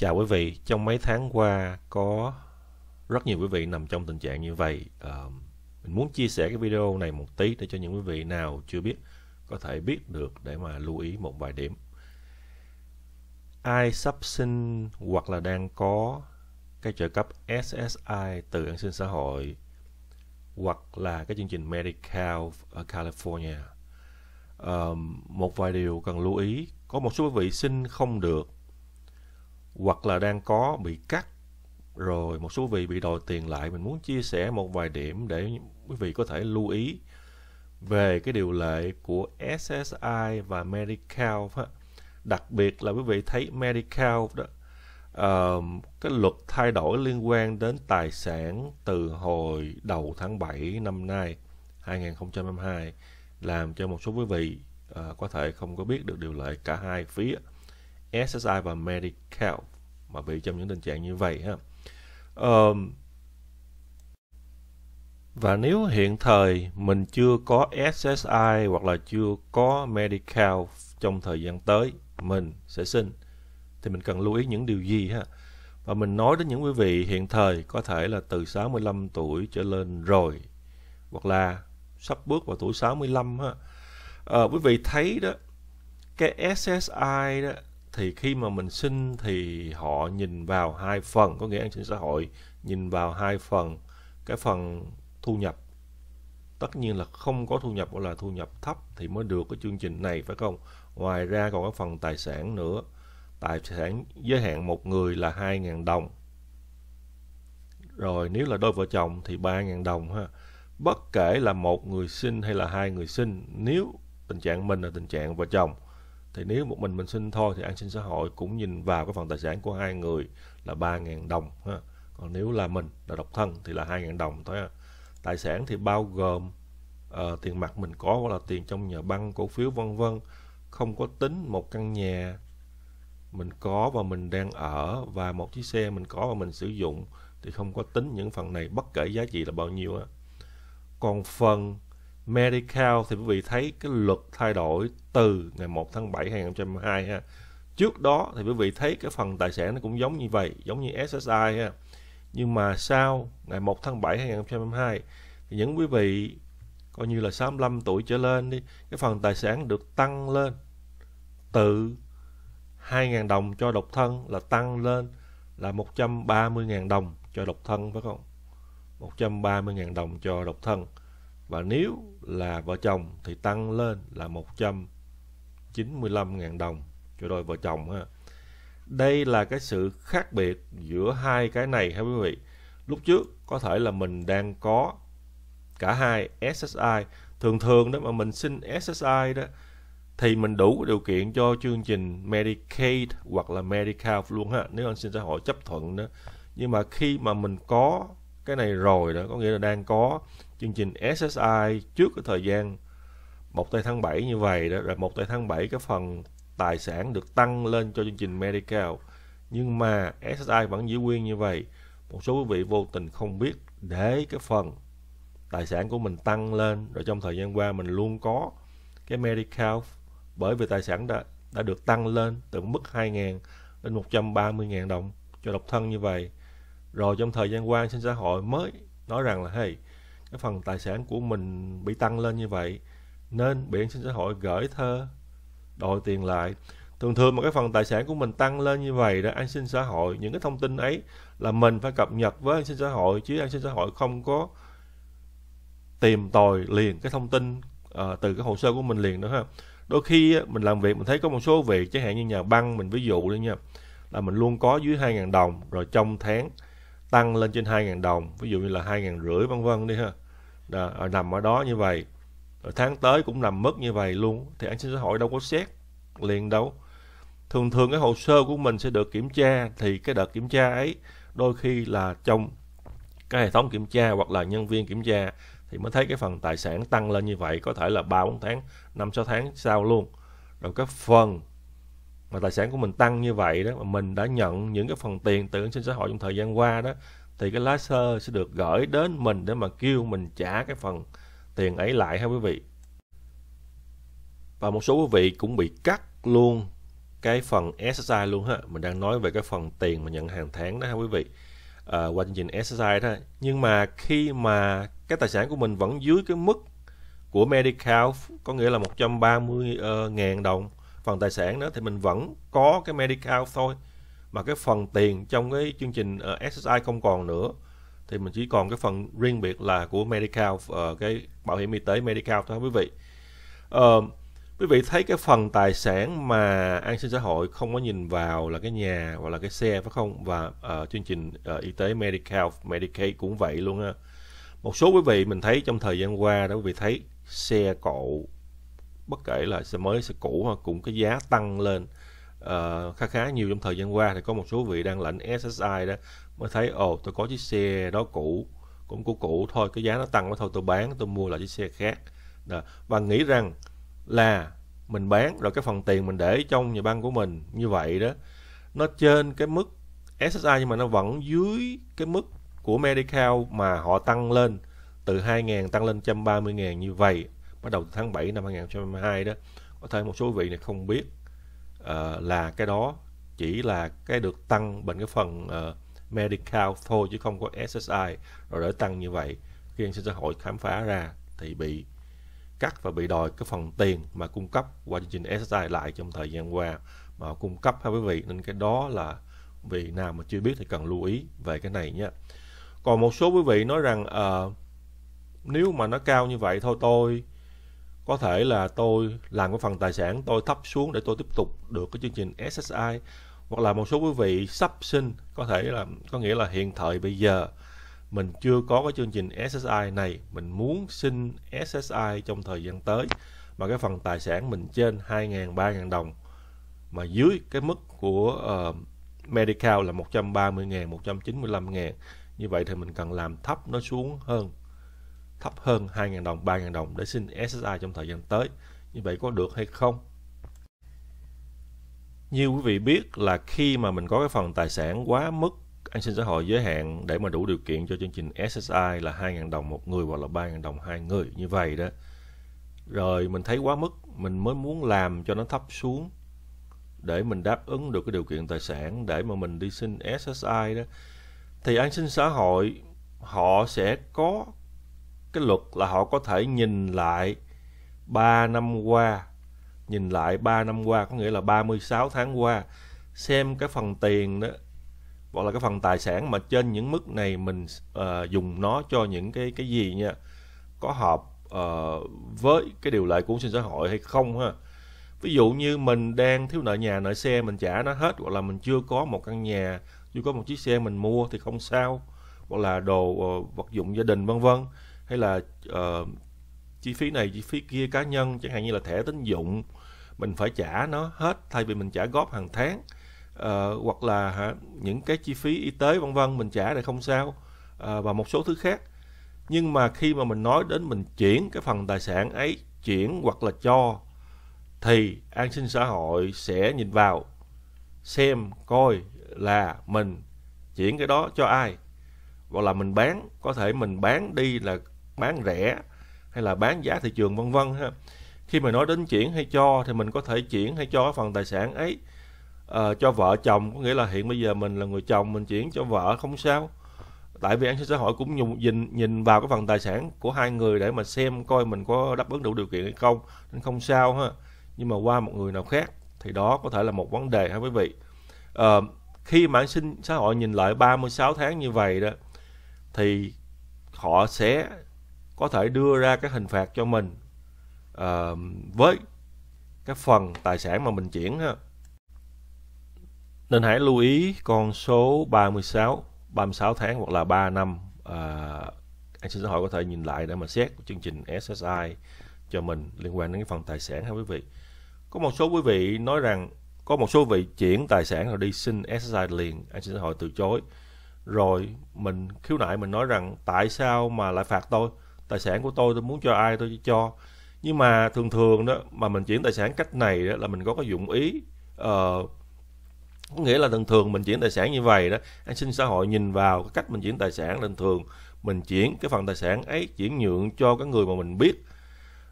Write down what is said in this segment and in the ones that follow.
Chào quý vị, trong mấy tháng qua có rất nhiều quý vị nằm trong tình trạng như vậy. À, mình muốn chia sẻ cái video này một tí để cho những quý vị nào chưa biết có thể biết được để mà lưu ý một vài điểm. Ai sắp sinh hoặc là đang có cái trợ cấp SSI từ an sinh xã hội hoặc là cái chương trình Medical ở California. À, một vài điều cần lưu ý. Có một số quý vị sinh không được hoặc là đang có bị cắt rồi một số vị bị đòi tiền lại mình muốn chia sẻ một vài điểm để quý vị có thể lưu ý về cái điều lệ của SSI và Medical đặc biệt là quý vị thấy Medical đó uh, cái luật thay đổi liên quan đến tài sản từ hồi đầu tháng 7 năm nay 2022 làm cho một số quý vị uh, có thể không có biết được điều lệ cả hai phía SSI và Medicare mà bị trong những tình trạng như vậy ha uh, và nếu hiện thời mình chưa có SSI hoặc là chưa có medical trong thời gian tới mình sẽ xin thì mình cần lưu ý những điều gì ha và mình nói đến những quý vị hiện thời có thể là từ 65 tuổi trở lên rồi hoặc là sắp bước vào tuổi 65 ha à, quý vị thấy đó cái SSI đó thì khi mà mình xin thì họ nhìn vào hai phần có nghĩa an sinh xã hội nhìn vào hai phần cái phần thu nhập tất nhiên là không có thu nhập hoặc là thu nhập thấp thì mới được cái chương trình này phải không ngoài ra còn có phần tài sản nữa tài sản giới hạn một người là 2.000 đồng rồi nếu là đôi vợ chồng thì 3.000 đồng ha bất kể là một người sinh hay là hai người sinh nếu tình trạng mình là tình trạng vợ chồng thì nếu một mình mình sinh thôi thì an sinh xã hội cũng nhìn vào cái phần tài sản của hai người là 3.000 đồng ha. còn nếu là mình là độc thân thì là 2.000 đồng thôi ha. tài sản thì bao gồm uh, tiền mặt mình có hoặc là tiền trong nhà băng cổ phiếu vân vân không có tính một căn nhà mình có và mình đang ở và một chiếc xe mình có và mình sử dụng thì không có tính những phần này bất kể giá trị là bao nhiêu á còn phần Medical thì quý vị thấy cái luật thay đổi từ ngày 1 tháng 7 2022 ha. Trước đó thì quý vị thấy cái phần tài sản nó cũng giống như vậy, giống như SSI ha. Nhưng mà sau ngày 1 tháng 7 2022 thì những quý vị coi như là 65 tuổi trở lên đi, cái phần tài sản được tăng lên từ 2.000 đồng cho độc thân là tăng lên là 130.000 đồng cho độc thân phải không? 130.000 đồng cho độc thân. Và nếu là vợ chồng thì tăng lên là 195.000 đồng cho đôi vợ chồng ha. Đây là cái sự khác biệt giữa hai cái này ha quý vị. Lúc trước có thể là mình đang có cả hai SSI. Thường thường đó mà mình xin SSI đó thì mình đủ điều kiện cho chương trình Medicaid hoặc là Medicaid luôn ha. Nếu anh xin xã hội chấp thuận đó. Nhưng mà khi mà mình có cái này rồi đó có nghĩa là đang có chương trình SSI trước cái thời gian 1 tây tháng 7 như vậy đó rồi 1 tây tháng 7 cái phần tài sản được tăng lên cho chương trình Medical nhưng mà SSI vẫn giữ nguyên như vậy một số quý vị vô tình không biết để cái phần tài sản của mình tăng lên rồi trong thời gian qua mình luôn có cái Medical bởi vì tài sản đã đã được tăng lên từ mức 2.000 lên 130.000 đồng cho độc thân như vậy rồi trong thời gian qua trên xã hội mới nói rằng là hey cái phần tài sản của mình bị tăng lên như vậy nên biển sinh xã hội gửi thơ đòi tiền lại thường thường mà cái phần tài sản của mình tăng lên như vậy đó an sinh xã hội những cái thông tin ấy là mình phải cập nhật với an sinh xã hội chứ an sinh xã hội không có tìm tòi liền cái thông tin uh, từ cái hồ sơ của mình liền nữa ha đôi khi mình làm việc mình thấy có một số việc chẳng hạn như nhà băng mình ví dụ đi nha là mình luôn có dưới 2.000 đồng rồi trong tháng tăng lên trên 2.000 đồng ví dụ như là 2.000 rưỡi vân vân đi ha đó, ờ, nằm ở đó như vậy rồi tháng tới cũng nằm mất như vậy luôn thì an sinh xã hội đâu có xét liền đâu thường thường cái hồ sơ của mình sẽ được kiểm tra thì cái đợt kiểm tra ấy đôi khi là trong cái hệ thống kiểm tra hoặc là nhân viên kiểm tra thì mới thấy cái phần tài sản tăng lên như vậy có thể là ba bốn tháng năm sáu tháng sau luôn rồi cái phần mà tài sản của mình tăng như vậy đó mà mình đã nhận những cái phần tiền từ an sinh xã hội trong thời gian qua đó thì cái lá sơ sẽ được gửi đến mình để mà kêu mình trả cái phần tiền ấy lại ha quý vị và một số quý vị cũng bị cắt luôn cái phần SSI luôn ha mình đang nói về cái phần tiền mà nhận hàng tháng đó ha quý vị à, qua chương trình SSI thôi nhưng mà khi mà cái tài sản của mình vẫn dưới cái mức của Medicare có nghĩa là 130 uh, ờ, ngàn đồng phần tài sản đó thì mình vẫn có cái medical thôi mà cái phần tiền trong cái chương trình uh, ờ, SSI không còn nữa thì mình chỉ còn cái phần riêng biệt là của medical uh, cái bảo hiểm y tế medical thôi quý vị uh, quý vị thấy cái phần tài sản mà an sinh xã hội không có nhìn vào là cái nhà hoặc là cái xe phải không và uh, chương trình uh, y tế medical medicaid cũng vậy luôn ha một số quý vị mình thấy trong thời gian qua đó quý vị thấy xe cộ bất kể là xe mới xe cũ cũng cái giá tăng lên uh, khá khá nhiều trong thời gian qua thì có một số vị đang lệnh SSI đó mới thấy ồ tôi có chiếc xe đó cũ cũng của cũ thôi cái giá nó tăng quá thôi tôi bán tôi mua lại chiếc xe khác đó. và nghĩ rằng là mình bán rồi cái phần tiền mình để trong nhà băng của mình như vậy đó nó trên cái mức SSI nhưng mà nó vẫn dưới cái mức của Medical mà họ tăng lên từ 2.000 tăng lên 130.000 như vậy bắt đầu từ tháng 7 năm 2022 đó có thể một số vị này không biết uh, là cái đó chỉ là cái được tăng bệnh cái phần uh, medical thôi chứ không có SSI rồi để tăng như vậy khi an sinh xã hội khám phá ra thì bị cắt và bị đòi cái phần tiền mà cung cấp qua chương trình SSI lại trong thời gian qua mà họ cung cấp hai quý vị nên cái đó là vị nào mà chưa biết thì cần lưu ý về cái này nhé còn một số quý vị nói rằng uh, nếu mà nó cao như vậy thôi tôi có thể là tôi làm cái phần tài sản tôi thấp xuống để tôi tiếp tục được cái chương trình SSI hoặc là một số quý vị sắp sinh có thể là có nghĩa là hiện thời bây giờ mình chưa có cái chương trình SSI này mình muốn xin SSI trong thời gian tới mà cái phần tài sản mình trên 2.000 3.000 đồng mà dưới cái mức của uh, ờ, Medical là 130.000 195.000 như vậy thì mình cần làm thấp nó xuống hơn thấp hơn 2.000 đồng, 3.000 đồng để xin SSI trong thời gian tới. Như vậy có được hay không? Như quý vị biết là khi mà mình có cái phần tài sản quá mức an sinh xã hội giới hạn để mà đủ điều kiện cho chương trình SSI là 2.000 đồng một người hoặc là 3.000 đồng hai người như vậy đó. Rồi mình thấy quá mức, mình mới muốn làm cho nó thấp xuống để mình đáp ứng được cái điều kiện tài sản để mà mình đi xin SSI đó thì an sinh xã hội họ sẽ có cái luật là họ có thể nhìn lại 3 năm qua nhìn lại 3 năm qua có nghĩa là 36 tháng qua xem cái phần tiền đó hoặc là cái phần tài sản mà trên những mức này mình uh, dùng nó cho những cái cái gì nha có hợp uh, ờ, với cái điều lệ của sinh xã hội hay không ha ví dụ như mình đang thiếu nợ nhà nợ xe mình trả nó hết hoặc là mình chưa có một căn nhà chưa có một chiếc xe mình mua thì không sao hoặc là đồ uh, vật dụng gia đình vân vân hay là uh, chi phí này chi phí kia cá nhân chẳng hạn như là thẻ tín dụng mình phải trả nó hết thay vì mình trả góp hàng tháng uh, hoặc là hả, những cái chi phí y tế vân vân mình trả thì không sao uh, và một số thứ khác nhưng mà khi mà mình nói đến mình chuyển cái phần tài sản ấy chuyển hoặc là cho thì an sinh xã hội sẽ nhìn vào xem coi là mình chuyển cái đó cho ai hoặc là mình bán có thể mình bán đi là bán rẻ hay là bán giá thị trường vân vân ha khi mà nói đến chuyển hay cho thì mình có thể chuyển hay cho cái phần tài sản ấy uh, cho vợ chồng có nghĩa là hiện bây giờ mình là người chồng mình chuyển cho vợ không sao tại vì an sinh xã hội cũng nhìn nhìn vào cái phần tài sản của hai người để mà xem coi mình có đáp ứng đủ điều kiện hay không nên không sao ha nhưng mà qua một người nào khác thì đó có thể là một vấn đề ha quý vị uh, khi mà an sinh xã hội nhìn lại 36 tháng như vậy đó thì họ sẽ có thể đưa ra các hình phạt cho mình uh, với cái phần tài sản mà mình chuyển ha. Nên hãy lưu ý con số 36, 36 tháng hoặc là 3 năm uh, an sinh xã hội có thể nhìn lại để mà xét chương trình SSI cho mình liên quan đến cái phần tài sản ha quý vị. Có một số quý vị nói rằng có một số vị chuyển tài sản rồi đi xin SSI liền, anh sinh xã hội từ chối. Rồi mình khiếu nại mình nói rằng tại sao mà lại phạt tôi? tài sản của tôi tôi muốn cho ai tôi cho nhưng mà thường thường đó mà mình chuyển tài sản cách này đó, là mình có cái dụng ý uh, có nghĩa là thường thường mình chuyển tài sản như vậy đó an sinh xã hội nhìn vào cái cách mình chuyển tài sản thường thường mình chuyển cái phần tài sản ấy chuyển nhượng cho cái người mà mình biết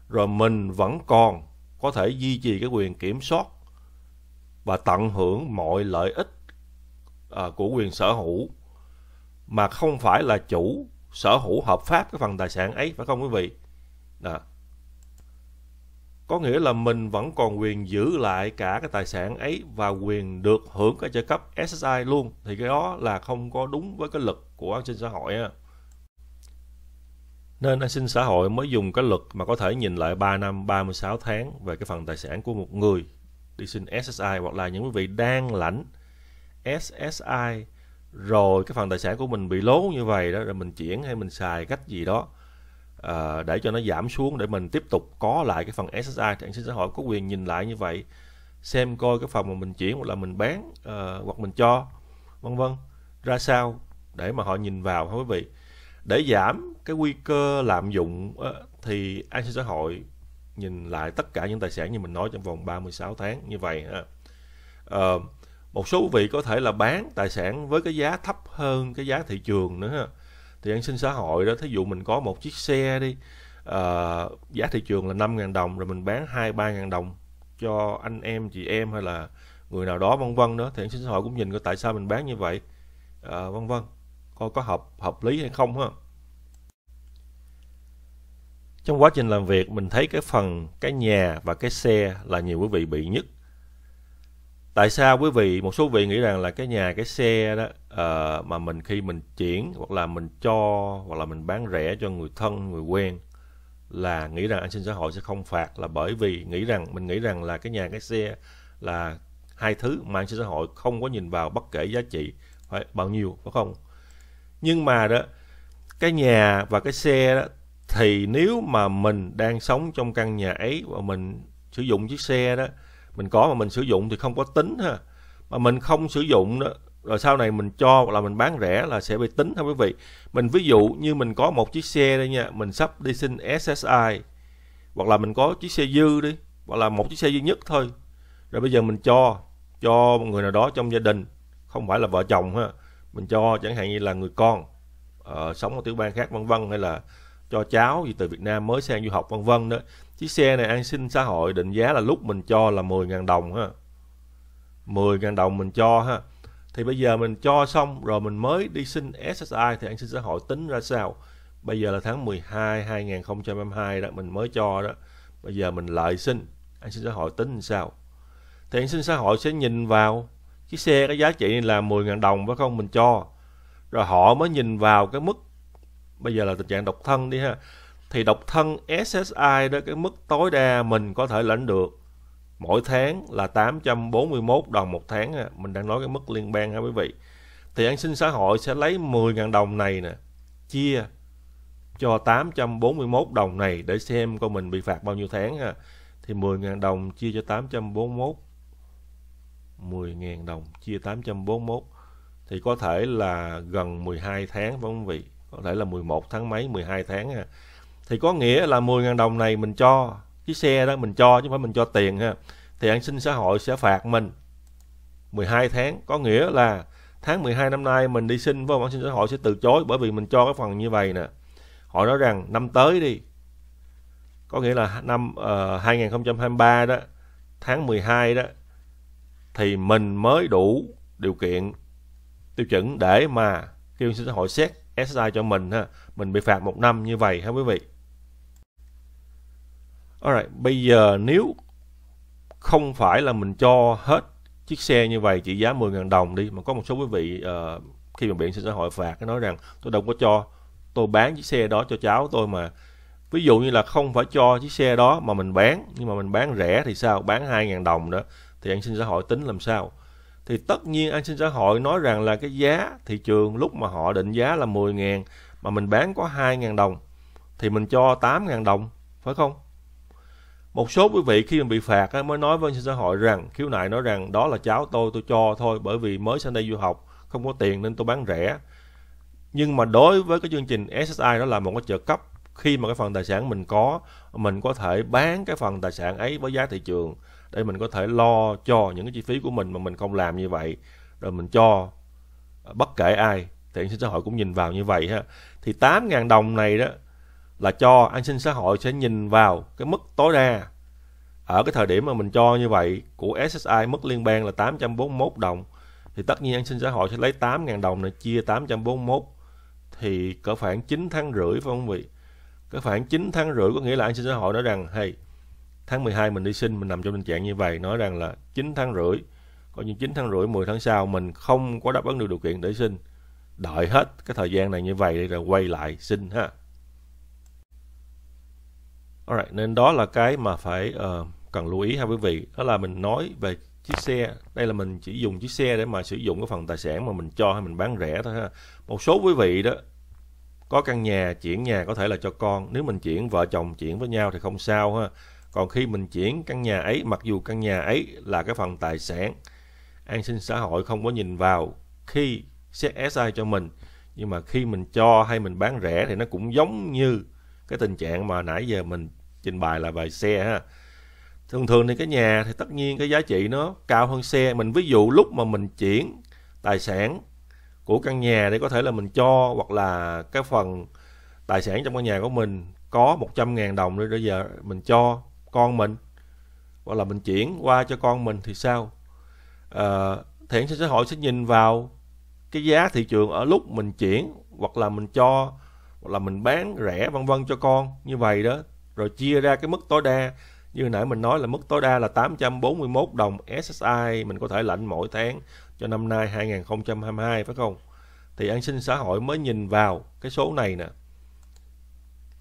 rồi mình vẫn còn có thể duy trì cái quyền kiểm soát và tận hưởng mọi lợi ích à, của quyền sở hữu mà không phải là chủ sở hữu hợp pháp cái phần tài sản ấy phải không quý vị? Đó. Có nghĩa là mình vẫn còn quyền giữ lại cả cái tài sản ấy và quyền được hưởng cái trợ cấp SSI luôn thì cái đó là không có đúng với cái lực của an sinh xã hội á. Nên an sinh xã hội mới dùng cái luật mà có thể nhìn lại 3 năm 36 tháng về cái phần tài sản của một người đi xin SSI hoặc là những quý vị đang lãnh SSI rồi cái phần tài sản của mình bị lố như vậy đó rồi mình chuyển hay mình xài cách gì đó uh, để cho nó giảm xuống để mình tiếp tục có lại cái phần SSI thì an sinh xã hội có quyền nhìn lại như vậy xem coi cái phần mà mình chuyển hoặc là mình bán uh, hoặc mình cho vân vân ra sao để mà họ nhìn vào hả quý vị để giảm cái nguy cơ lạm dụng uh, thì an sinh xã hội nhìn lại tất cả những tài sản như mình nói trong vòng 36 tháng như vậy ha. Uh, một số vị có thể là bán tài sản với cái giá thấp hơn cái giá thị trường nữa thì an sinh xã hội đó thí dụ mình có một chiếc xe đi uh, giá thị trường là 5.000 đồng rồi mình bán 2 3.000 đồng cho anh em chị em hay là người nào đó vân vân đó thì an sinh xã hội cũng nhìn coi tại sao mình bán như vậy uh, vân vân coi có hợp hợp lý hay không ha trong quá trình làm việc mình thấy cái phần cái nhà và cái xe là nhiều quý vị bị nhất tại sao quý vị một số vị nghĩ rằng là cái nhà cái xe đó uh, mà mình khi mình chuyển hoặc là mình cho hoặc là mình bán rẻ cho người thân người quen là nghĩ rằng an sinh xã hội sẽ không phạt là bởi vì nghĩ rằng mình nghĩ rằng là cái nhà cái xe là hai thứ mà an sinh xã hội không có nhìn vào bất kể giá trị phải bao nhiêu phải không nhưng mà đó cái nhà và cái xe đó thì nếu mà mình đang sống trong căn nhà ấy và mình sử dụng chiếc xe đó mình có mà mình sử dụng thì không có tính ha mà mình không sử dụng đó rồi sau này mình cho hoặc là mình bán rẻ là sẽ bị tính ha quý vị mình ví dụ như mình có một chiếc xe đây nha mình sắp đi xin SSI hoặc là mình có chiếc xe dư đi hoặc là một chiếc xe duy nhất thôi rồi bây giờ mình cho cho một người nào đó trong gia đình không phải là vợ chồng ha mình cho chẳng hạn như là người con uh, sống ở tiểu bang khác vân vân hay là cho cháu gì từ Việt Nam mới sang du học vân vân đó Chiếc xe này an sinh xã hội định giá là lúc mình cho là 10.000 đồng ha. 10.000 đồng mình cho ha. Thì bây giờ mình cho xong rồi mình mới đi xin SSI thì an sinh xã hội tính ra sao? Bây giờ là tháng 12 2022 đó mình mới cho đó. Bây giờ mình lại xin an sinh xã hội tính làm sao? Thì an sinh xã hội sẽ nhìn vào chiếc xe có giá trị là 10.000 đồng phải không mình cho. Rồi họ mới nhìn vào cái mức bây giờ là tình trạng độc thân đi ha thì độc thân SSI đó cái mức tối đa mình có thể lãnh được mỗi tháng là 841 đồng một tháng à. mình đang nói cái mức liên bang ha quý vị thì an sinh xã hội sẽ lấy 10.000 đồng này nè chia cho 841 đồng này để xem coi mình bị phạt bao nhiêu tháng ha thì 10.000 đồng chia cho 841 10.000 đồng chia 841 thì có thể là gần 12 tháng phải không quý vị có thể là 11 tháng mấy 12 tháng ha thì có nghĩa là 10.000 đồng này mình cho chiếc xe đó mình cho chứ không phải mình cho tiền ha thì an sinh xã hội sẽ phạt mình 12 tháng có nghĩa là tháng 12 năm nay mình đi xin với ông an sinh xã hội sẽ từ chối bởi vì mình cho cái phần như vậy nè họ nói rằng năm tới đi có nghĩa là năm uh, ờ, 2023 đó tháng 12 đó thì mình mới đủ điều kiện tiêu chuẩn để mà kêu xã hội xét SSI cho mình ha mình bị phạt một năm như vậy ha quý vị Alright, bây giờ nếu không phải là mình cho hết chiếc xe như vậy trị giá 10.000 đồng đi mà có một số quý vị uh, khi mà biện sinh xã hội phạt nói rằng tôi đâu có cho tôi bán chiếc xe đó cho cháu tôi mà ví dụ như là không phải cho chiếc xe đó mà mình bán nhưng mà mình bán rẻ thì sao bán 2.000 đồng đó thì an sinh xã hội tính làm sao thì tất nhiên an sinh xã hội nói rằng là cái giá thị trường lúc mà họ định giá là 10.000 mà mình bán có 2.000 đồng thì mình cho 8.000 đồng phải không một số quý vị khi mà bị phạt mới nói với xã hội rằng khiếu nại nói rằng đó là cháu tôi tôi cho thôi bởi vì mới sang đây du học không có tiền nên tôi bán rẻ nhưng mà đối với cái chương trình SSI đó là một cái trợ cấp khi mà cái phần tài sản mình có mình có thể bán cái phần tài sản ấy với giá thị trường để mình có thể lo cho những cái chi phí của mình mà mình không làm như vậy rồi mình cho bất kể ai thì xã hội cũng nhìn vào như vậy ha thì 8.000 đồng này đó là cho an sinh xã hội sẽ nhìn vào cái mức tối đa ở cái thời điểm mà mình cho như vậy của SSI mức liên bang là 841 đồng thì tất nhiên an sinh xã hội sẽ lấy 8.000 đồng này chia 841 thì cỡ khoảng 9 tháng rưỡi phải không vị cỡ khoảng 9 tháng rưỡi có nghĩa là an sinh xã hội nói rằng hey tháng 12 mình đi sinh mình nằm trong tình trạng như vậy nói rằng là 9 tháng rưỡi coi như 9 tháng rưỡi 10 tháng sau mình không có đáp ứng được điều kiện để sinh đợi hết cái thời gian này như vậy rồi quay lại xin ha Alright, nên đó là cái mà phải uh, cần lưu ý ha quý vị. Đó là mình nói về chiếc xe. Đây là mình chỉ dùng chiếc xe để mà sử dụng cái phần tài sản mà mình cho hay mình bán rẻ thôi ha. Một số quý vị đó có căn nhà, chuyển nhà có thể là cho con. Nếu mình chuyển vợ chồng chuyển với nhau thì không sao ha. Còn khi mình chuyển căn nhà ấy, mặc dù căn nhà ấy là cái phần tài sản, an sinh xã hội không có nhìn vào khi xét SI cho mình. Nhưng mà khi mình cho hay mình bán rẻ thì nó cũng giống như cái tình trạng mà nãy giờ mình trình bày là về xe ha thường thường thì cái nhà thì tất nhiên cái giá trị nó cao hơn xe mình ví dụ lúc mà mình chuyển tài sản của căn nhà để có thể là mình cho hoặc là cái phần tài sản trong căn nhà của mình có 100 ngàn đồng nữa bây giờ mình cho con mình hoặc là mình chuyển qua cho con mình thì sao à, sinh xã hội sẽ nhìn vào cái giá thị trường ở lúc mình chuyển hoặc là mình cho hoặc là mình bán rẻ vân vân cho con như vậy đó rồi chia ra cái mức tối đa như nãy mình nói là mức tối đa là 841 đồng SSI mình có thể lãnh mỗi tháng cho năm nay 2022 phải không? Thì an sinh xã hội mới nhìn vào cái số này nè.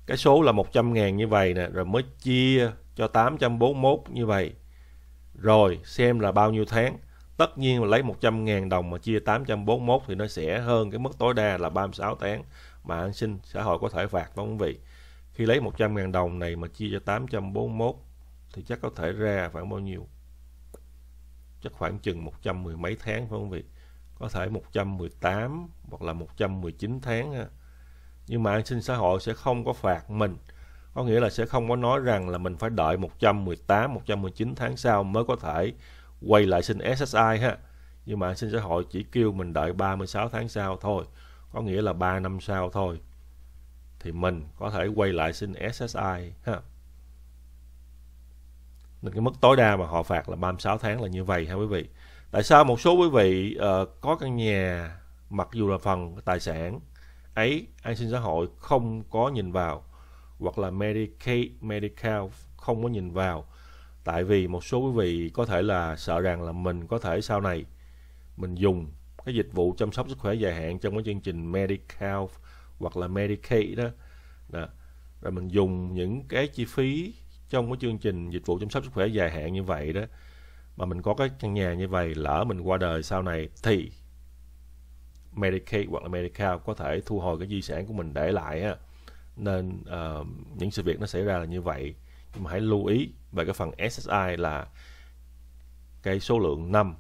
Cái số là 100 000 như vậy nè, rồi mới chia cho 841 như vậy. Rồi xem là bao nhiêu tháng. Tất nhiên là lấy 100 000 đồng mà chia 841 thì nó sẽ hơn cái mức tối đa là 36 tháng mà an sinh xã hội có thể phạt đúng không quý vị? Khi lấy 100.000 đồng này mà chia cho 841 thì chắc có thể ra khoảng bao nhiêu? Chắc khoảng chừng 110 mấy tháng phải không vị? Có thể 118 hoặc là 119 tháng ha. Nhưng mà an sinh xã hội sẽ không có phạt mình. Có nghĩa là sẽ không có nói rằng là mình phải đợi 118, 119 tháng sau mới có thể quay lại xin SSI ha. Nhưng mà an sinh xã hội chỉ kêu mình đợi 36 tháng sau thôi. Có nghĩa là 3 năm sau thôi thì mình có thể quay lại xin SSI ha. Nên cái mức tối đa mà họ phạt là 36 tháng là như vậy ha quý vị. Tại sao một số quý vị uh, có căn nhà mặc dù là phần tài sản ấy an sinh xã hội không có nhìn vào hoặc là Medicaid, Medical không có nhìn vào tại vì một số quý vị có thể là sợ rằng là mình có thể sau này mình dùng cái dịch vụ chăm sóc sức khỏe dài hạn trong cái chương trình Medicare hoặc là Medicaid đó. đó rồi mình dùng những cái chi phí trong cái chương trình dịch vụ chăm sóc sức khỏe dài hạn như vậy đó mà mình có cái căn nhà như vậy lỡ mình qua đời sau này thì Medicaid hoặc là Medicare có thể thu hồi cái di sản của mình để lại á nên uh, những sự việc nó xảy ra là như vậy nhưng mà hãy lưu ý về cái phần SSI là cái số lượng năm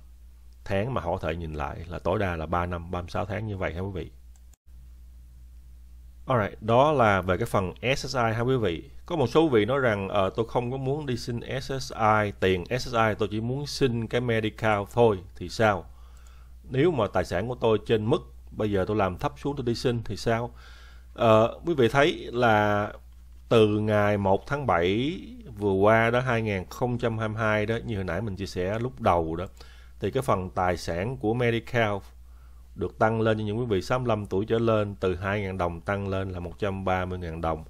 tháng mà họ có thể nhìn lại là tối đa là 3 năm 36 tháng như vậy hả quý vị Alright, đó là về cái phần SSI ha quý vị. Có một số vị nói rằng uh, tôi không có muốn đi xin SSI, tiền SSI tôi chỉ muốn xin cái Medical thôi thì sao? Nếu mà tài sản của tôi trên mức bây giờ tôi làm thấp xuống tôi đi xin thì sao? Uh, quý vị thấy là từ ngày 1 tháng 7 vừa qua đó 2022 đó như hồi nãy mình chia sẻ lúc đầu đó thì cái phần tài sản của Medical được tăng lên cho những quý vị 65 tuổi trở lên từ 2.000 đồng tăng lên là 130.000 đồng.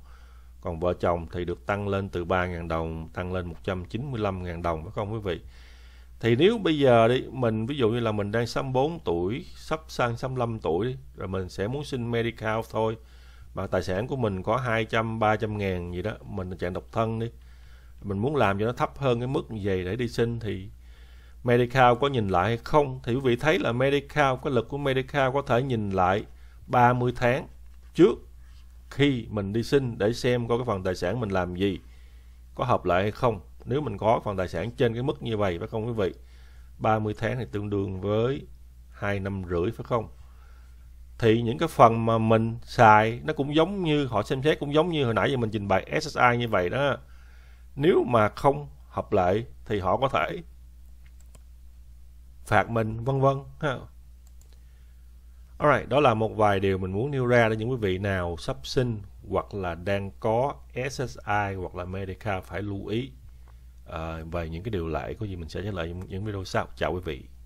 Còn vợ chồng thì được tăng lên từ 3.000 đồng tăng lên 195.000 đồng phải không quý vị? Thì nếu bây giờ đi mình ví dụ như là mình đang 64 tuổi, sắp sang 65 tuổi rồi mình sẽ muốn xin medical thôi mà tài sản của mình có 200 300 ngàn gì đó, mình trạng độc thân đi. Mình muốn làm cho nó thấp hơn cái mức như vậy để đi xin thì Medical có nhìn lại hay không thì quý vị thấy là Medical cái lực của Medical có thể nhìn lại 30 tháng trước khi mình đi xin để xem có cái phần tài sản mình làm gì có hợp lại hay không nếu mình có phần tài sản trên cái mức như vậy phải không quý vị 30 tháng thì tương đương với 2 năm rưỡi phải không thì những cái phần mà mình xài nó cũng giống như họ xem xét cũng giống như hồi nãy giờ mình trình bày SSI như vậy đó nếu mà không hợp lệ thì họ có thể phạt mình vân vân ha Alright, đó là một vài điều mình muốn nêu ra để những quý vị nào sắp sinh hoặc là đang có SSI hoặc là Medicare phải lưu ý à, về những cái điều lệ có gì mình sẽ trả lời những, những video sau. Chào quý vị.